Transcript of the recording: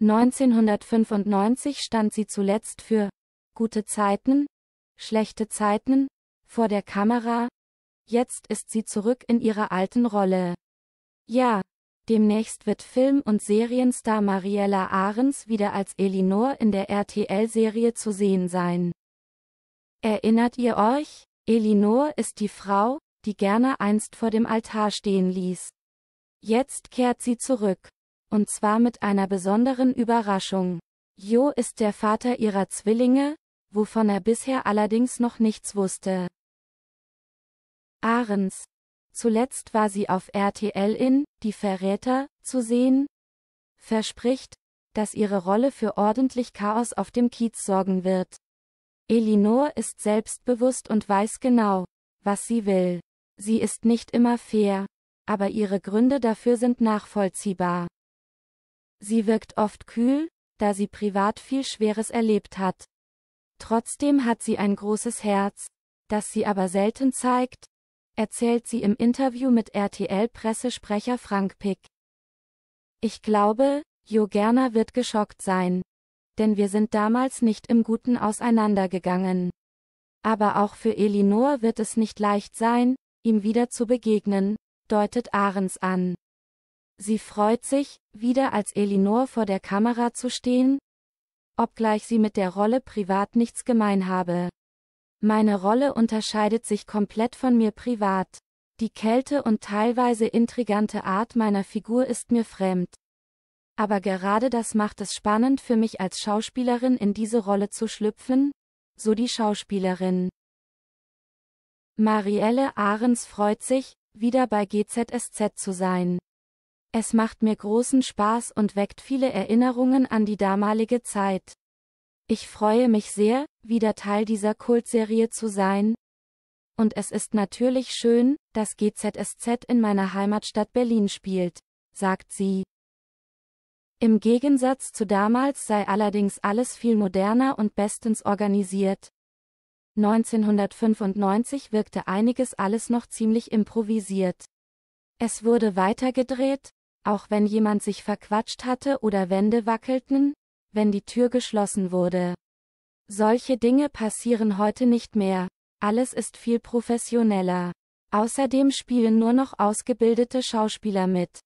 1995 stand sie zuletzt für gute Zeiten, schlechte Zeiten vor der Kamera. Jetzt ist sie zurück in ihrer alten Rolle. Ja, demnächst wird Film- und Serienstar Mariella Ahrens wieder als Elinor in der RTL-Serie zu sehen sein. Erinnert ihr euch? Elinor ist die Frau, die gerne einst vor dem Altar stehen ließ. Jetzt kehrt sie zurück und zwar mit einer besonderen Überraschung. Jo ist der Vater ihrer Zwillinge, wovon er bisher allerdings noch nichts wusste. Ahrens. Zuletzt war sie auf RTL in Die Verräter zu sehen, verspricht, dass ihre Rolle für ordentlich Chaos auf dem Kiez sorgen wird. Elinor ist selbstbewusst und weiß genau, was sie will. Sie ist nicht immer fair, aber ihre Gründe dafür sind nachvollziehbar. Sie wirkt oft kühl, da sie privat viel Schweres erlebt hat. Trotzdem hat sie ein großes Herz, das sie aber selten zeigt, erzählt sie im Interview mit RTL-Pressesprecher Frank Pick. Ich glaube, Jo Gerner wird geschockt sein. Denn wir sind damals nicht im Guten auseinandergegangen. Aber auch für Elinor wird es nicht leicht sein, ihm wieder zu begegnen, deutet Ahrens an. Sie freut sich, wieder als Elinor vor der Kamera zu stehen, obgleich sie mit der Rolle privat nichts gemein habe. Meine Rolle unterscheidet sich komplett von mir privat. Die Kälte und teilweise intrigante Art meiner Figur ist mir fremd. Aber gerade das macht es spannend für mich als Schauspielerin in diese Rolle zu schlüpfen, so die Schauspielerin. Marielle Ahrens freut sich, wieder bei GZSZ zu sein. Es macht mir großen Spaß und weckt viele Erinnerungen an die damalige Zeit. Ich freue mich sehr, wieder Teil dieser Kultserie zu sein. Und es ist natürlich schön, dass GZSZ in meiner Heimatstadt Berlin spielt, sagt sie. Im Gegensatz zu damals sei allerdings alles viel moderner und bestens organisiert. 1995 wirkte einiges alles noch ziemlich improvisiert. Es wurde weitergedreht, auch wenn jemand sich verquatscht hatte oder Wände wackelten, wenn die Tür geschlossen wurde. Solche Dinge passieren heute nicht mehr. Alles ist viel professioneller. Außerdem spielen nur noch ausgebildete Schauspieler mit.